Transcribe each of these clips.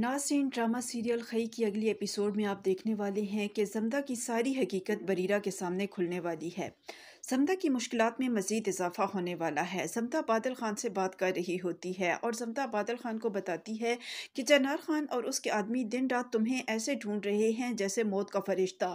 नासिन drama serial खई की अगली एपिसोड में आप देखने वाले हैं कि जमदा की सारी हकीकत बरीरा के सामने खुलने वाली है समता की मुश्किल में मज़ीद इजाफा होने वाला है समता बादल ख़ान से बात कर रही होती है और समता बादल ख़ान को बताती है कि जनार ख़ान और उसके आदमी दिन रात तुम्हें ऐसे ढूंढ रहे हैं जैसे मौत का फरिश्ता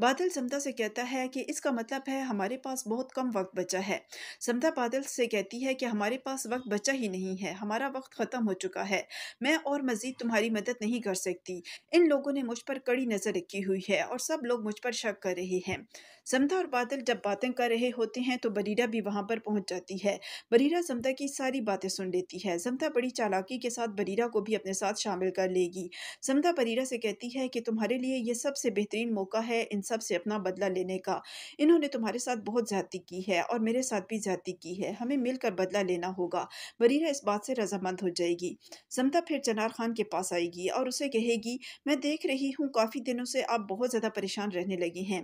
बादल समता से कहता है कि इसका मतलब है हमारे पास बहुत कम वक्त बचा है समता बादल से कहती है कि हमारे पास वक्त बचा ही नहीं है हमारा वक्त ख़त्म हो चुका है मैं और मज़ीद तुम्हारी मदद नहीं कर सकती इन लोगों ने मुझ पर कड़ी नज़र रखी हुई है और सब लोग मुझ पर शक कर रहे हैं समता और बादल जब बातें कर रहे होते हैं तो बरीरा भी वहाँ पर पहुँच जाती है बरीरा समता की सारी बातें सुन लेती है समता बड़ी चालाकी के साथ बरीरा को भी अपने साथ शामिल कर लेगी समता बरीरा से कहती है कि तुम्हारे लिए यह सबसे बेहतरीन मौका है इन सब से अपना बदला लेने का इन्होंने तुम्हारे साथ बहुत ज्यादा की है और मेरे साथ भी ज्यादा की है हमें मिलकर बदला लेना होगा बरीरा इस बात से रजामंद हो जाएगी समता फिर चनार खान के पास आएगी और उसे कहेगी मैं देख रही हूँ काफ़ी दिनों से आप बहुत ज़्यादा परेशान रहने लगी हैं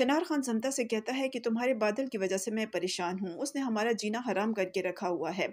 चनार खान समता से कहता है कि तुम्हारे बादल की वजह से मैं परेशान हूँ उसने हमारा जीना हराम करके रखा हुआ है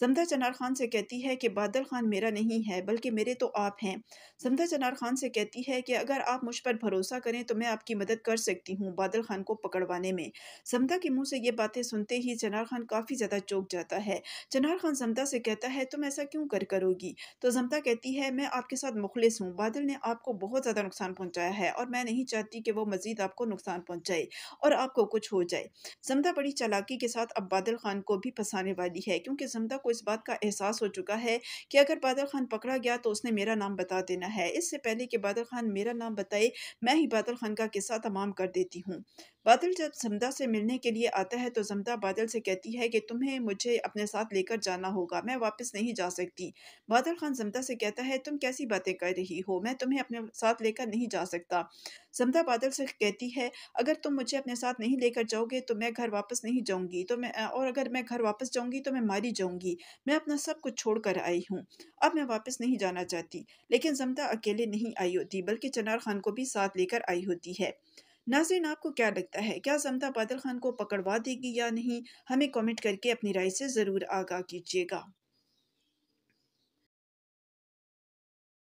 समदा चनार खान से कहती है कि बादल खान मेरा नहीं है बल्कि मेरे तो आप हैं समदा चनार खान से कहती है कि अगर आप मुझ पर भरोसा करें तो मैं आपकी मदद कर सकती हूँ बादल खान को पकड़वाने में समदा के मुँह से ये बातें सुनते ही चनार खान काफ़ी ज़्यादा चौक जाता है चनार खान समदा से कहता है तुम ऐसा क्यों कर करोगी तो समदा कहती है मैं आपके साथ मुखलिस हूँ बादल ने आपको बहुत ज़्यादा नुकसान पहुँचाया है और मैं नहीं चाहती कि वो मज़ीद आपको नुकसान पहुँचाए और आपको कुछ हो जाए जमदा बड़ी चालाकी के साथ अब बादल खान को भी फंसाने वाली है क्योंकि जमदा को इस बात का एहसास हो चुका है कि अगर बादल खान पकड़ा गया तो उसने मेरा नाम बता देना है इससे पहले कि बादल खान मेरा नाम बताए मैं ही बादल खान का किस्सा तमाम कर देती हूँ बादल जब जमदा से मिलने के लिए आता है तो जमदा बादल से कहती है कि तुम्हें मुझे अपने साथ लेकर जाना होगा मैं वापस नहीं जा सकती बादल खान जमदा से कहता है तुम कैसी बातें कर रही हो मैं तुम्हें अपने साथ लेकर नहीं जा सकता जमदा बादल से कहती है अगर तुम मुझे अपने साथ नहीं लेकर जाओगे रहोगे तो मैं घर वापस नहीं जाऊंगी तो मैं और अगर मैं घर वापस जाऊंगी तो मैं मारी जाऊंगी मैं अपना सब कुछ छोड़ कर आई हूँ अब मैं वापस नहीं जाना चाहती लेकिन जमता अकेले नहीं आई होती बल्कि चनार खान को भी साथ लेकर आई होती है नाजरीन आपको क्या लगता है क्या जमता बादल खान को पकड़वा देगी या नहीं हमें कॉमेंट करके अपनी राय से ज़रूर आगाह कीजिएगा